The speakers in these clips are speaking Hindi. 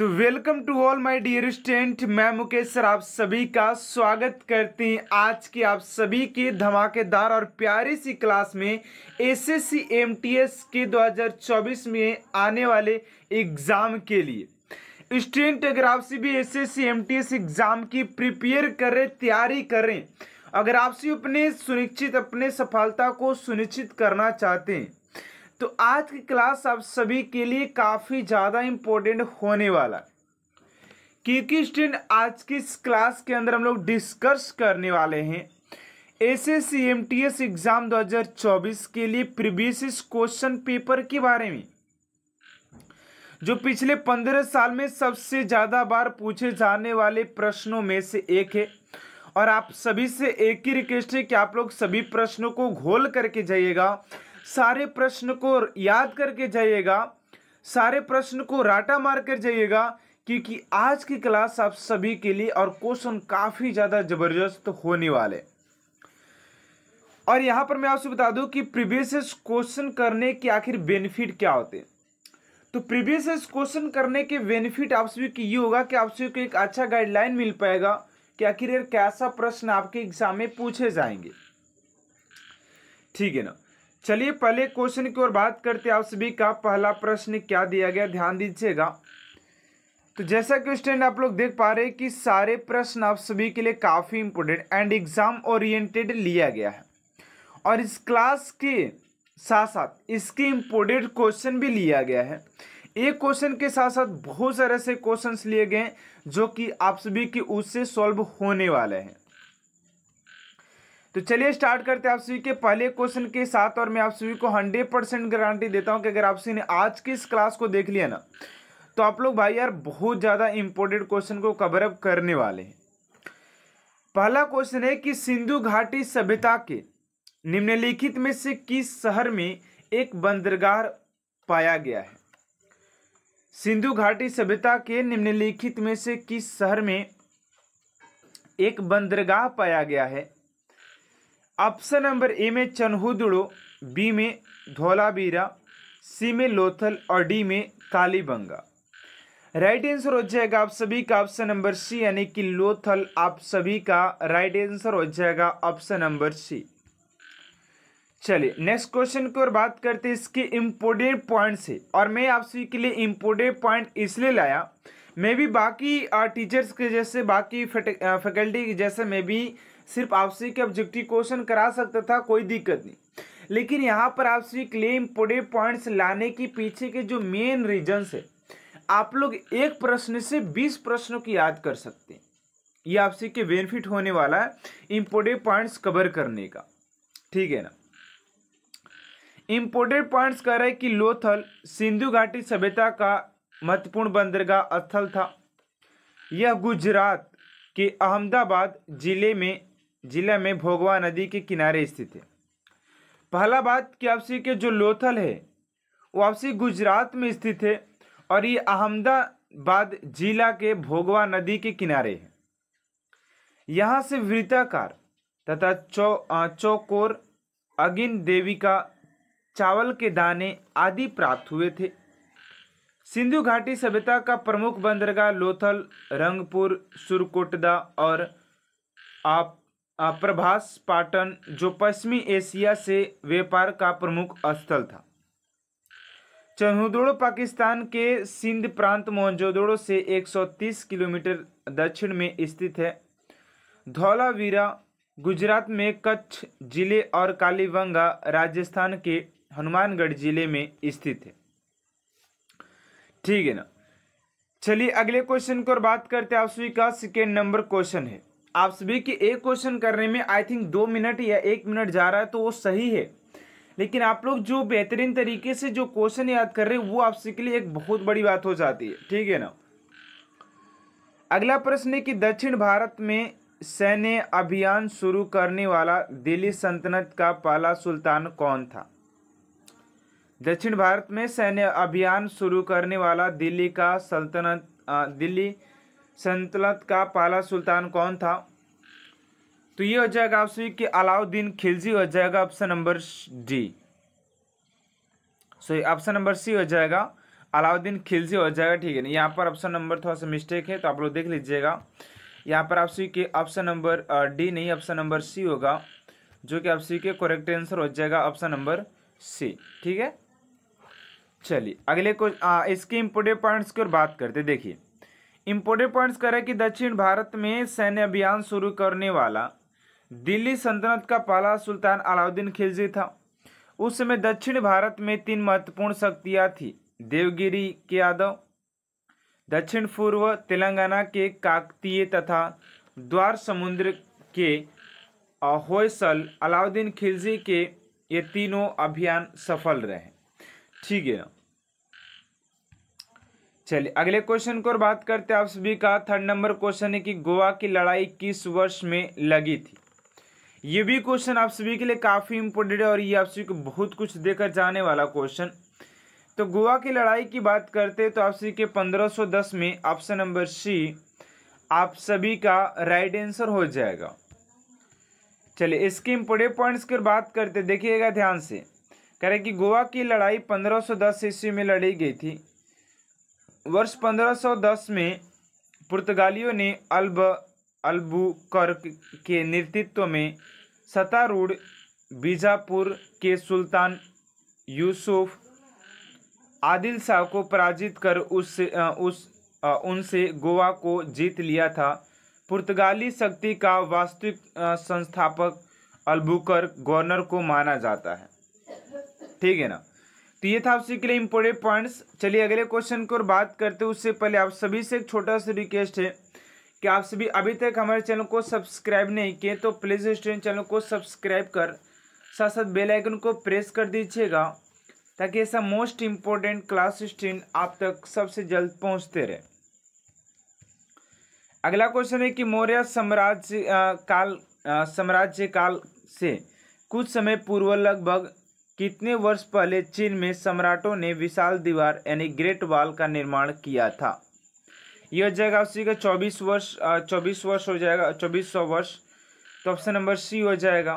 तो welcome to all my dear student मैं मुकेश सर आप सभी का स्वागत करते हैं आज की आप सभी के धमाकेदार और प्यारी सी क्लास में एसएससी एमटीएस के 2024 में आने वाले एग्ज़ाम के लिए स्टूडेंट अगर आप एम एसएससी एमटीएस एग्ज़ाम की प्रिपेयर करें तैयारी करें अगर आपसी अपने सुनिश्चित अपने सफलता को सुनिश्चित करना चाहते हैं तो आज की क्लास आप सभी के लिए काफ़ी ज़्यादा इम्पोर्टेंट होने वाला क्योंकि स्टूडेंट आज की इस क्लास के अंदर हम लोग डिस्कस करने वाले हैं S S M T S exam 2024 के लिए प्रीवियस क्वेश्चन पेपर के बारे में जो पिछले पंद्रह साल में सबसे ज़्यादा बार पूछे जाने वाले प्रश्नों में से एक है और आप सभी से एक ही रिक्वेस्ट है कि आप लोग सभी प्रश्नों को घोल करके जाइएगा सारे प्रश्न को याद करके जाइएगा सारे प्रश्न को राटा मार कर जाइएगा क्योंकि आज की क्लास आप सभी के लिए और क्वेश्चन काफ़ी ज़्यादा ज़बरदस्त होने वाले और यहां पर मैं आपसे बता दूं कि प्रीवियस क्वेश्चन करने के आखिर बेनिफिट क्या होते हैं तो प्रीवियस क्वेश्चन करने के बेनिफिट आप सभी की ये होगा कि आप सभी को एक अच्छा गाइडलाइन मिल पाएगा कि आखिर कैसा प्रश्न आपके एग्जाम में पूछे जाएंगे ठीक है ना चलिए पहले क्वेश्चन की ओर बात करते हैं आप सभी का पहला प्रश्न क्या दिया गया ध्यान दीजिएगा तो जैसा कि स्टैंड आप लोग देख पा रहे हैं कि सारे प्रश्न आप सभी के लिए काफ़ी इंपोर्टेंट एंड एग्जाम ओरिएंटेड लिया गया है और इस क्लास के साथ साथ इसके इम्पोर्टेंट क्वेश्चन भी लिया गया है एक क्वेश्चन के साथ साथ बहुत सारे ऐसे क्वेश्चन लिए गए जो कि आप सभी के उससे सॉल्व होने वाले हैं तो चलिए स्टार्ट करते हैं आप सभी के पहले क्वेश्चन के साथ और मैं आप सभी को हंड्रेड परसेंट गारंटी देता हूं कि अगर आप सभी ने आज की इस क्लास को देख लिया ना तो आप लोग भाई यार बहुत ज़्यादा इंपॉर्टेंट क्वेश्चन को कवरअप करने वाले हैं पहला क्वेश्चन है कि सिंधु घाटी सभ्यता के निम्नलिखित में से किस शहर में एक बंदरगाह पाया गया है सिंधु घाटी सभ्यता के निम्नलिखित में से किस शहर में एक बंदरगाह पाया गया है ऑप्शन नंबर ए में चनहुदड़ो बी में धोलाबीरा सी में लोथल और डी में कालीबंगा राइट आंसर हो जाएगा आप सभी का ऑप्शन नंबर सी यानी कि लोथल आप सभी का राइट आंसर हो जाएगा ऑप्शन नंबर सी चलिए नेक्स्ट क्वेश्चन की ओर बात करते हैं इसके इम्पोर्टेंट पॉइंट से और मैं आप सभी के लिए इम्पोर्टेंट पॉइंट इसलिए लाया मैं भी बाकी टीचर्स के जैसे बाकी फैकल्टी के जैसे मैं भी सिर्फ आपसे के ऑब्जेक्टिव क्वेश्चन करा सकता था कोई दिक्कत नहीं लेकिन यहाँ पर आपसे क्लेम पड़े पॉइंट्स लाने के पीछे के जो मेन रीजन्स है आप लोग एक प्रश्न से बीस प्रश्नों की याद कर सकते हैं ये आपसे के बेनिफिट होने वाला है इम्पोर्टेंट पॉइंट्स कवर करने का ठीक है ना इम्पोर्टेंट पॉइंट्स कह रहे हैं कि लोथल सिंधु घाटी सभ्यता का महत्वपूर्ण बंदरगाह स्थल था यह गुजरात के अहमदाबाद जिले में जिला में भोगवा नदी के किनारे स्थित है पहला बात कि आपसी के जो लोथल है वो आपसी गुजरात में स्थित है और ये अहमदाबाद जिला के भोगवा नदी के किनारे है यहाँ से वृताकार तथा चो चौकोर अगिन देवी का चावल के दाने आदि प्राप्त हुए थे सिंधु घाटी सभ्यता का प्रमुख बंदरगाह लोथल रंगपुर सुरकोटदा और आप प्रभास पाटन जो पश्चिमी एशिया से व्यापार का प्रमुख स्थल था चन्हुदोड़ो पाकिस्तान के सिंध प्रांत मोहनजोदड़ो से 130 किलोमीटर दक्षिण में स्थित है धौलावीरा गुजरात में कच्छ जिले और कालीबंगा राजस्थान के हनुमानगढ़ जिले में स्थित है ठीक है ना चलिए अगले क्वेश्चन की ओर बात करते हैं आप सभी का सेकेंड नंबर क्वेश्चन है आप सभी के एक क्वेश्चन करने में आई थिंक दो मिनट या एक मिनट जा रहा है तो वो सही है लेकिन आप लोग जो बेहतरीन तरीके से जो क्वेश्चन याद कर रहे हैं वो आप सभी के लिए एक बहुत बड़ी बात हो जाती है ठीक है ना अगला प्रश्न है कि दक्षिण भारत में सैन्य अभियान शुरू करने वाला दिल्ली सल्तनत का पहला सुल्तान कौन था दक्षिण भारत में सैन्य अभियान शुरू करने वाला दिल्ली का सल्तनत दिल्ली संतुलत का पहला सुल्तान कौन था तो ये हो जाएगा आप सभी कि अलाउद्दीन खिलजी हो जाएगा option number D so option number C हो जाएगा अलाउद्दीन खिलजी हो जाएगा ठीक है ना यहाँ पर ऑप्शन नंबर थोड़ा सा मिस्टेक है तो आप लोग देख लीजिएगा यहाँ पर आप सी के ऑप्शन नंबर डी नहीं ऑप्शन नंबर सी होगा जो कि आप सी के करेक्ट आंसर हो जाएगा ऑप्शन नंबर सी ठीक है चलिए अगले कुछ इसके इम्पोर्टेंट पॉइंट्स की ओर बात करते देखिए इम्पोर्टेंट पॉइंट्स करें कि दक्षिण भारत में सैन्य अभियान शुरू करने वाला दिल्ली सल्तनत का पहला सुल्तान अलाउद्दीन खिलजी था उस समय दक्षिण भारत में तीन महत्वपूर्ण शक्तियाँ थी देवगिरी के यादव दक्षिण पूर्व तेलंगाना के काकतीय तथा द्वार समुद्र के होयसल अलाउद्दीन खिलजी के ये तीनों अभियान सफल रहे ठीक है चलिए अगले क्वेश्चन को और बात करते हैं आप सभी का थर्ड नंबर क्वेश्चन है कि गोवा की लड़ाई किस वर्ष में लगी थी ये भी क्वेश्चन आप सभी के लिए काफ़ी इंपोर्टेंट है और ये आप सभी को बहुत कुछ देकर जाने वाला क्वेश्चन तो गोवा की लड़ाई की बात करते तो आप सभी के 1510 में ऑप्शन नंबर सी आप सभी का राइट आंसर हो जाएगा चलिए इसके इम्पोर्टेंट पॉइंट्स की बात करते देखिएगा ध्यान से कह रहे कि गोवा की लड़ाई पंद्रह सौ ईस्वी में लड़ी गई थी वर्ष 1510 में पुर्तगालियों ने अल्ब अल्बुकर के नेतृत्व में सत्तारूढ़ बीजापुर के सुल्तान यूसुफ आदिल शाह को पराजित कर उस उस उनसे गोवा को जीत लिया था पुर्तगाली शक्ति का वास्तविक संस्थापक अल्बुकर गवर्नर को माना जाता है ठीक है ना तो ये था आप सभी के लिए इम्पोर्टेंट पॉइंट्स चलिए अगले क्वेश्चन को और बात करते हैं उससे पहले आप सभी से एक छोटा सा रिक्वेस्ट है कि आप सभी अभी तक हमारे चैनल को सब्सक्राइब नहीं किए तो प्लीज़ स्टूडेंट चैनल को सब्सक्राइब कर साथ साथ बेल आइकन को प्रेस कर दीजिएगा ताकि ऐसा मोस्ट इम्पोर्टेंट क्लास स्टूडेंट आप तक सबसे जल्द पहुंचते रहे अगला क्वेश्चन है कि मौर्य साम्राज्य काल साम्राज्य काल से कुछ समय पूर्व लगभग कितने वर्ष पहले चीन में सम्राटों ने विशाल दीवार यानी ग्रेट वाल का निर्माण किया था यह हो जाएगा उसी का चौबीस वर्ष चौबीस वर्ष हो जाएगा चौबीस सौ वर्ष तो ऑप्शन नंबर सी हो जाएगा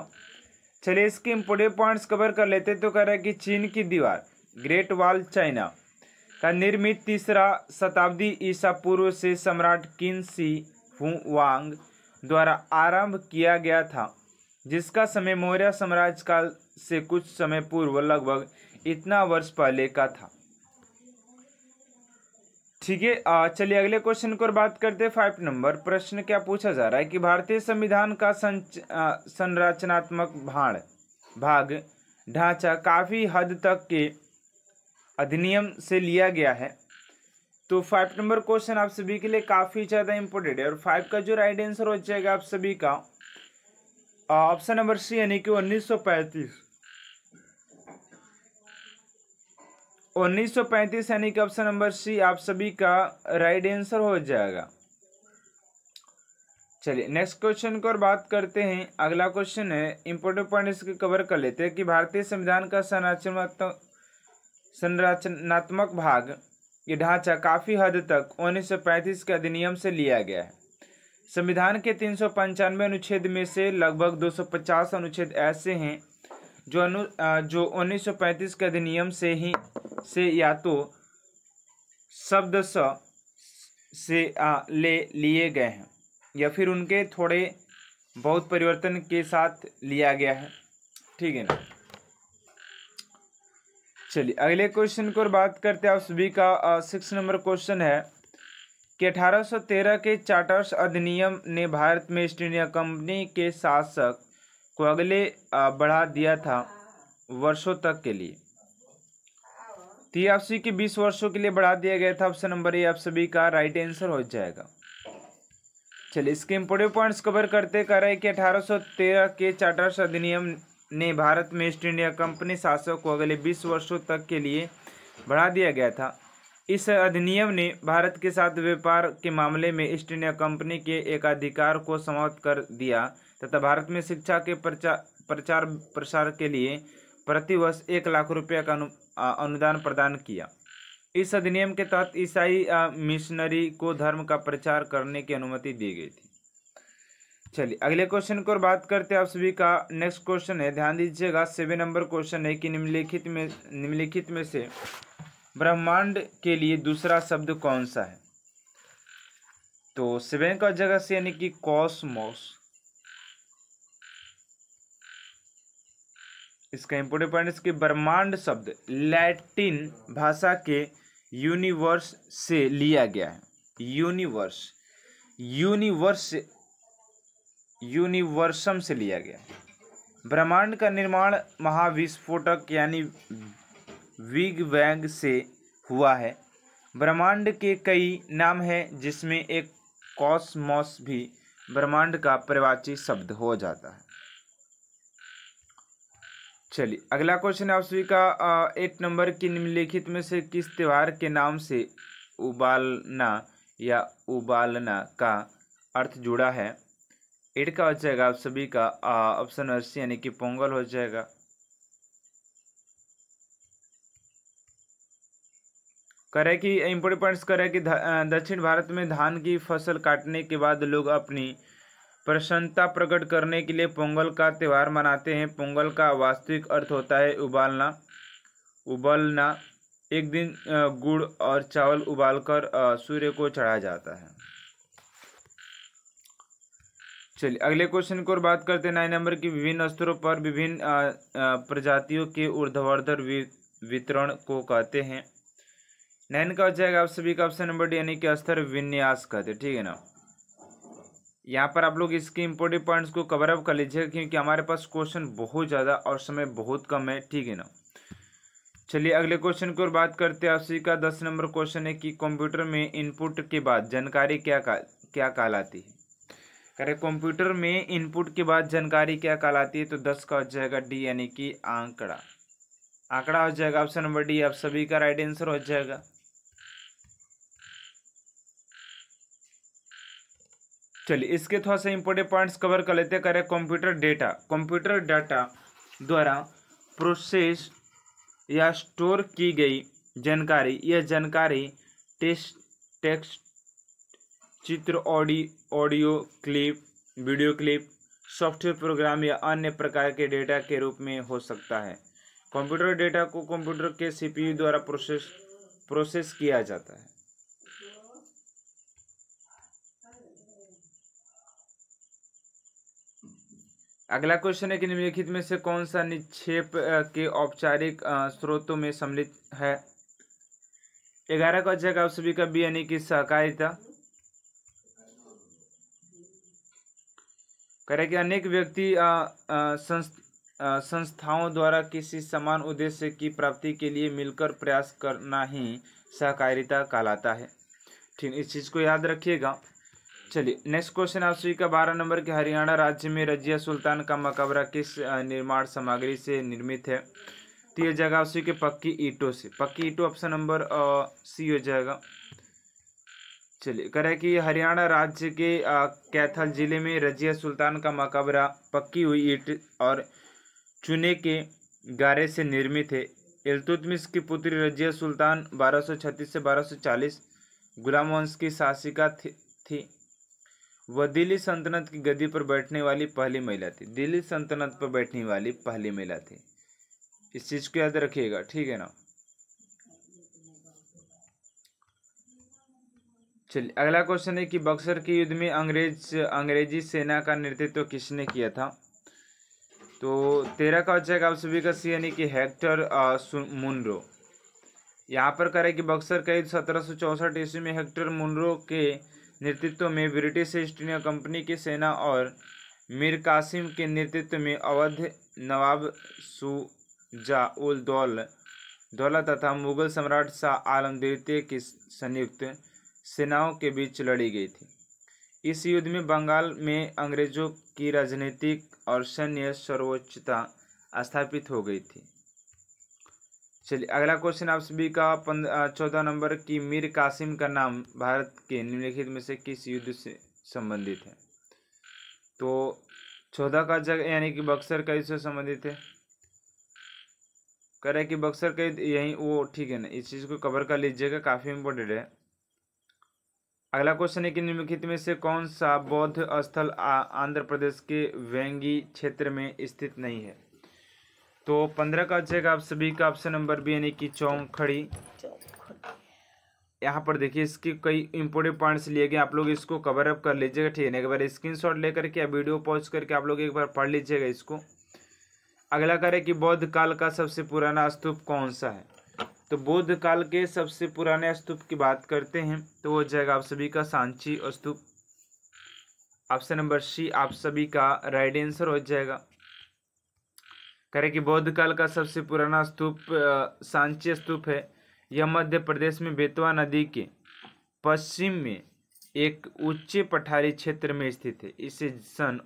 चलिए इसके इम्पोर्टेंट पॉइंट्स कवर कर लेते तो कह रहे हैं कि चीन की दीवार ग्रेट वाल चाइना का निर्मित तीसरा शताब्दी ईसा पूर्व से सम्राट किन सी हुआंग द्वारा आरंभ किया गया था जिसका समय मौर्य साम्राज्य काल से कुछ समय पूर्व लगभग इतना वर्ष पहले का था ठीक है चलिए अगले क्वेश्चन को बात करते हैं फाइव नंबर प्रश्न क्या पूछा जा रहा है कि भारतीय संविधान का संरचनात्मक भाण भाग ढांचा काफ़ी हद तक के अधिनियम से लिया गया है तो फाइव नंबर क्वेश्चन आप सभी के लिए काफ़ी ज़्यादा इंपोर्टेंट है और फाइव का जो राइट आंसर हो जाएगा आप सभी का ऑप्शन नंबर सी यानी कि उन्नीस सौ पैंतीस उन्नीस सौ पैंतीस यानी कि ऑप्शन नंबर सी आप सभी का राइट आंसर हो जाएगा चलिए नेक्स्ट क्वेश्चन को और बात करते हैं अगला क्वेश्चन है इंपोर्टेंट पॉइंट इसके कवर कर लेते हैं कि भारतीय संविधान का संरचनात्मक संरचनात्मक भाग ये ढांचा काफ़ी हद तक उन्नीस के अधिनियम से लिया गया है संविधान के तीन सौ पंचानवे अनुच्छेद में से लगभग दो सौ पचास अनुच्छेद ऐसे हैं जो अनु जो उन्नीस सौ पैंतीस के अधिनियम से ही से या तो शब्द से आ, ले लिए गए हैं या फिर उनके थोड़े बहुत परिवर्तन के साथ लिया गया है ठीक है ना चलिए अगले क्वेश्चन को बात करते हैं आप सभी का सिक्स नंबर क्वेश्चन है कि 1813 के चार्टर्स अधिनियम ने भारत में ईस्ट इंडिया कंपनी के शासक को अगले बढ़ा दिया था वर्षों तक के लिए तिरासी के 20 वर्षों के लिए बढ़ा दिया गया था ऑप्शन नंबर ए आप सभी का राइट आंसर हो जाएगा चलिए इसके इम्पोर्टेंट पॉइंट्स कवर करते कर रहे कि 1813 के चार्टर्स अधिनियम ने भारत में ईस्ट इंडिया कंपनी शासक को अगले 20 वर्षों तक के लिए बढ़ा दिया गया था इस अधिनियम ने भारत के साथ व्यापार के मामले में ईस्ट इंडिया कंपनी के एकाधिकार को समाप्त कर दिया तथा भारत में शिक्षा के प्रचार प्रचार प्रसार के लिए प्रतिवर्ष एक लाख रुपये का अनु, अनुदान प्रदान किया इस अधिनियम के तहत ईसाई मिशनरी को धर्म का प्रचार करने की अनुमति दी गई थी चलिए अगले क्वेश्चन को और बात करते हैं आप सभी का नेक्स्ट क्वेश्चन है ध्यान दीजिएगा सेवन नंबर क्वेश्चन है कि निम्नलिखित में निम्नलिखित में से ब्रह्मांड के लिए दूसरा शब्द कौन सा है तो सेवन का जगह से यानी कि कॉस्मोस इसका इंपोर्टेंट पॉइंट इसके ब्रह्मांड शब्द लैटिन भाषा के यूनिवर्स से लिया गया है यूनिवर्स यूनिवर्स यूनिवर्सम से लिया गया ब्रह्मांड का निर्माण महाविस्फोटक यानी विग वैंग से हुआ है ब्रह्मांड के कई नाम हैं जिसमें एक कॉस्मॉस भी ब्रह्मांड का प्रवाची शब्द हो जाता है चलिए अगला क्वेश्चन आप सभी का एक नंबर की निम्नलिखित में से किस त्यौहार के नाम से उबालना या उबालना का अर्थ जुड़ा है एट का हो जाएगा आप सभी का ऑप्शन सी यानी कि पोंगल हो जाएगा कह रहे कि इम्पोर्टेंट पॉइंट्स कह रहे कि दक्षिण भारत में धान की फसल काटने के बाद लोग अपनी प्रसन्नता प्रकट करने के लिए पोंगल का त्यौहार मनाते हैं पोंगल का वास्तविक अर्थ होता है उबालना उबलना एक दिन गुड़ और चावल उबालकर सूर्य को चढ़ाया जाता है चलिए अगले क्वेश्चन की ओर बात करते हैं नाइन नंबर की विभिन्न स्तरों पर विभिन्न प्रजातियों के ऊर्धवर्धर वितरण को कहते हैं नाइन का हो जाएगा आप सभी का ऑप्शन नंबर डी यानी कि अस्तर विन्यास कहते हैं ठीक है ना यहाँ पर आप लोग इसके इम्पोर्टेंट पॉइंट्स को कवर अप कर लीजिएगा क्योंकि हमारे पास क्वेश्चन बहुत ज़्यादा और समय बहुत कम है ठीक है ना चलिए अगले क्वेश्चन की ओर बात करते हैं आप सभी का दस नंबर क्वेश्चन है कि कंप्यूटर में इनपुट के बाद जानकारी क्या का, क्या कहलाती है करें कंप्यूटर में इनपुट के बाद जानकारी क्या कहलाती है तो दस का हो जाएगा डी यानी कि आंकड़ा आंकड़ा हो जाएगा ऑप्शन नंबर डी आप सभी का राइट आंसर हो जाएगा चलिए इसके थोड़ा सा इंपॉर्टेंट पॉइंट्स कवर कर लेते हैं करें कंप्यूटर डेटा कंप्यूटर डाटा द्वारा प्रोसेस या स्टोर की गई जानकारी यह जानकारी टेस्ट टेक्स्ट चित्र ऑडी audio clip video clip software program या अन्य प्रकार के डेटा के रूप में हो सकता है कंप्यूटर डेटा को कंप्यूटर के सीपीयू द्वारा प्रोसेस प्रोसेस किया जाता है अगला क्वेश्चन है कि निम्नलिखित में से कौन सा निक्षेप के औपचारिक स्रोतों में सम्मिलित है ग्यारह का जगह आप सभी का बी यानी कि सहकारिता करें कि अनेक व्यक्ति संस्थाओं द्वारा किसी समान उद्देश्य की प्राप्ति के लिए मिलकर प्रयास करना ही सहकारिता कहलाता है ठीक इस चीज़ को याद रखिएगा चलिए नेक्स्ट क्वेश्चन आप सभी का बारह नंबर के हरियाणा राज्य में रजिया सुल्तान का मकबरा किस निर्माण सामग्री से निर्मित है तो यह जगह आप सभी के पक्की ईटों से पक्की ईटों ऑप्शन नंबर सी हो जाएगा चलिए कह रहे कि हरियाणा राज्य के कैथल जिले में रजिया सुल्तान का मकबरा पक्की हुई ईट और चुने के गारे से निर्मित है इलतुतमिश की पुत्री रजिया सुल्तान बारह से बारह गुलाम वंश की शासिका थी, थी वह दिल्ली सल्तनत की गद्दी पर बैठने वाली पहली महिला थी दिल्ली सल्तनत पर बैठने वाली पहली महिला थी इस चीज़ को याद रखिएगा ठीक है ना चलिए अगला क्वेश्चन है कि बक्सर के युद्ध में अंग्रेज अंग्रेजी सेना का नेतृत्व तो किसने किया था तो तेरह का हो आप सभी का सी यानी कि हेक्टर मुनरो यहाँ पर करें कि बक्सर का युद्ध सत्रह ईस्वी में हेक्टर मुनरो के नेतृत्व में ब्रिटिश ईस्ट इंडिया कंपनी की सेना और मीर कासिम के नेतृत्व में अवध नवाब सुजा उल दौल दौला तथा मुगल सम्राट शाह आलम द्वितीय की संयुक्त सेनाओं के बीच लड़ी गई थी इस युद्ध में बंगाल में अंग्रेजों की राजनीतिक और सैन्य सर्वोच्चता स्थापित हो गई थी चलिए अगला क्वेश्चन आप सभी का चौदह नंबर की मीर कासिम का नाम भारत के निम्नलिखित में से किस युद्ध से संबंधित है तो चौदह का जग यानी कि बक्सर का युद्ध से संबंधित है करें कि बक्सर का युद्ध यही वो ठीक है ना इस चीज़ को कवर कर लीजिएगा काफ़ी इम्पोर्टेंट है अगला क्वेश्चन है कि निम्नलिखित में से कौन सा बौद्ध स्थल आंध्र प्रदेश के वेंगी क्षेत्र में स्थित नहीं है तो पंद्रह का हो जाएगा आप सभी का ऑप्शन नंबर बी यानी कि चौखड़ी यहाँ पर देखिए इसके कई इंपोर्टेंट पॉइंट्स लिए गए आप लोग इसको कवर अप कर लीजिएगा ठीक है ना एक बार स्क्रीनशॉट लेकर के वीडियो पॉज करके आप लोग एक बार पढ़ लीजिएगा इसको अगला कार्य कि बौद्ध काल का सबसे पुराना स्तूप कौन सा है तो बौद्ध काल के सबसे पुराने स्तूप की बात करते हैं तो हो जाएगा आप सभी का सांची स्तूप ऑप्शन नंबर सी आप सभी का राइट आंसर हो जाएगा करें कि बौद्ध काल का सबसे पुराना स्तूप सांचे स्तूप है यह मध्य प्रदेश में बेतवा नदी के पश्चिम में एक ऊंचे पठारी क्षेत्र में स्थित है इसे सन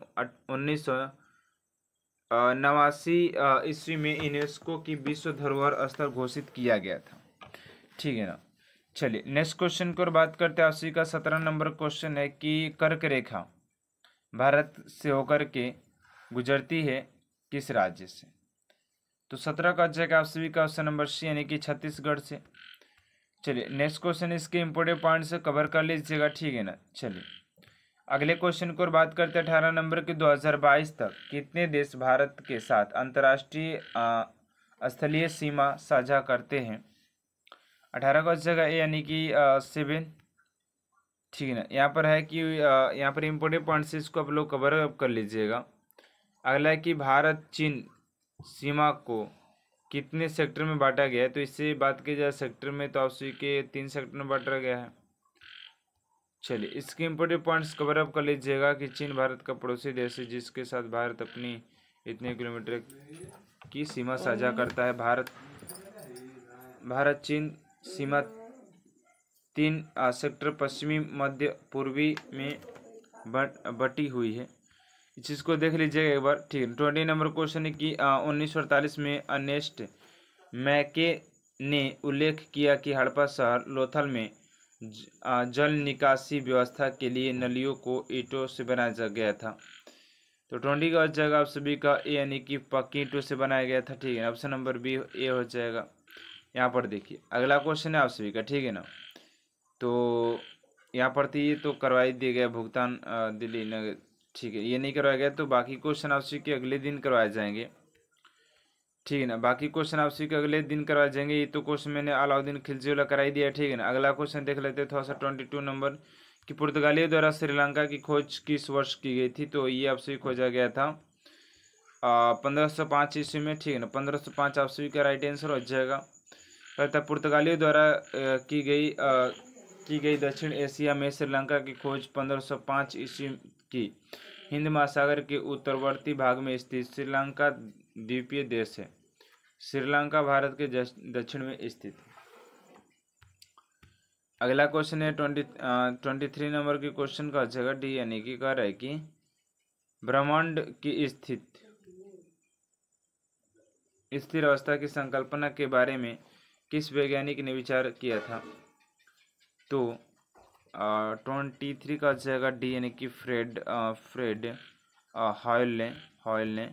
उन्नीस सौ नवासी ईस्वी में यूनेस्को की विश्व धरोहर स्थल घोषित किया गया था ठीक है ना चलिए नेक्स्ट क्वेश्चन की ओर बात करते हैं उसी का सत्रह नंबर क्वेश्चन है कि कर्क रेखा भारत से होकर के गुजरती है किस राज्य से तो सत्रह का अध्यय आप सभी का ऑप्शन नंबर सी यानी कि छत्तीसगढ़ से चलिए नेक्स्ट क्वेश्चन इसके इम्पोर्टेंट पॉइंट से कवर कर लीजिएगा ठीक है ना चलिए अगले क्वेश्चन को और बात करते हैं अठारह नंबर के 2022 तक कितने देश भारत के साथ अंतर्राष्ट्रीय स्थलीय सीमा साझा करते हैं अठारह का जगह यानी कि सेवन ठीक है ना यहाँ पर है कि यहाँ पर इम्पोर्टेंट पॉइंट से इसको आप लोग कवर अप कर लीजिएगा अगला है कि भारत चीन सीमा को कितने सेक्टर में बांटा गया है तो इससे बात की जाए सेक्टर में तो आपसी के तीन सेक्टर में बांटा गया है चलिए इसके इम्पोर्टेंट पॉइंट्स कवर अप कर लीजिएगा कि चीन भारत का पड़ोसी देश है जिसके साथ भारत अपनी इतने किलोमीटर की सीमा साझा करता है भारत भारत चीन सीमा तीन सेक्टर पश्चिमी मध्य पूर्वी में बट बटी हुई है चीज़ को देख लीजिएगा एक बार ठीक है ट्वेंटी नंबर क्वेश्चन है कि उन्नीस सौ अड़तालीस में अनेस्ट मैके ने उल्लेख किया कि हड़प्पा शहर लोथल में जल निकासी व्यवस्था के लिए नलियों को ईटों से बनाया गया था तो ट्वेंटी का हो जाएगा आप सभी का ए यानी कि पक्की ईटों से बनाया गया था ठीक है ऑप्शन नंबर बी ए हो जाएगा यहाँ पर देखिए अगला क्वेश्चन है आप सभी का ठीक है ना तो यहाँ पर थी तो, तो करवाई दिया गया भुगतान दिल्ली नगर ठीक है ये नहीं करवाया गया तो बाकी क्वेश्चन आपसी के अगले दिन करवाए जाएंगे ठीक है ना बाकी क्वेश्चन आपसी के अगले दिन करवाए जाएंगे ये तो क्वेश्चन मैंने अलाउद्दीन खिलजी वाला कराई दिया ठीक है ना अगला क्वेश्चन देख लेते हैं थोड़ा सा ट्वेंटी टू नंबर कि पुर्तगालियों द्वारा श्रीलंका की खोज किस वर्ष की गई थी तो ये आपसे खोजा गया था पंद्रह सौ पाँच ईस्वी में ठीक है ना पंद्रह सौ पाँच आपसी का राइट आंसर हो जाएगा अर्थात पुर्तगालियों द्वारा की गई की गई दक्षिण एशिया में श्रीलंका की खोज पंद्रह सौ पाँच ईस्वी की हिंद महासागर के उत्तरवर्ती भाग में स्थित श्रीलंका द्वीपीय देश है श्रीलंका भारत के दक्षिण में स्थित है अगला क्वेश्चन है ट्वेंटी ट्वेंटी थ्री नंबर के क्वेश्चन का जगह डी यानी कि कह रहा है कि ब्रह्मांड की स्थित स्थिर अवस्था की संकल्पना के बारे में किस वैज्ञानिक ने विचार किया था तो ट्वेंटी थ्री का जाएगा डी यानी कि फ्रेड फ्रेड हॉयल ने हॉयल ने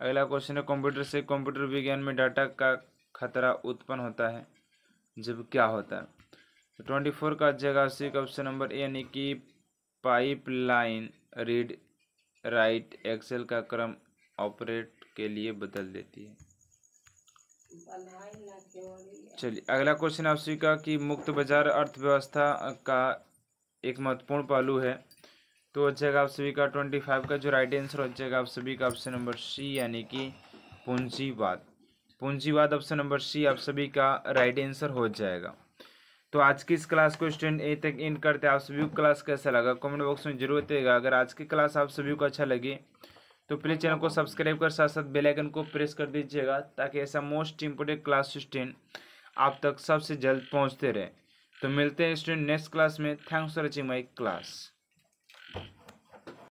अगला क्वेश्चन है कंप्यूटर से कंप्यूटर विज्ञान में डाटा का खतरा उत्पन्न होता है जब क्या होता है ट्वेंटी तो फोर का जाएगा सी का ऑप्शन नंबर ए यानी कि पाइपलाइन रीड राइट एक्सेल का क्रम ऑपरेट के लिए बदल देती है चलिए अगला क्वेश्चन आपसे का कि मुक्त बाजार अर्थव्यवस्था का एक महत्वपूर्ण पहलू है तो हो जाएगा आप सभी का ट्वेंटी फाइव का जो राइट आंसर हो जाएगा आप सभी का ऑप्शन नंबर सी यानी कि पूंजीवाद पूंजीवाद ऑप्शन नंबर सी आप सभी का राइट आंसर हो जाएगा तो आज की इस क्लास को स्टूडेंट ए तक इन करते हैं आप सभी को क्लास कैसा लगा कमेंट बॉक्स में जरूर देगा अगर आज की क्लास आप सभी को अच्छा लगे तो प्लीज़ चैनल को सब्सक्राइब कर साथ साथ बेलाइकन को प्रेस कर दीजिएगा ताकि ऐसा मोस्ट इम्पोर्टेंट क्लास स्टूडेंट आप तक सबसे जल्द पहुँचते रहे तो मिलते हैं स्टूडेंट नेक्स्ट क्लास में thanks for watching my class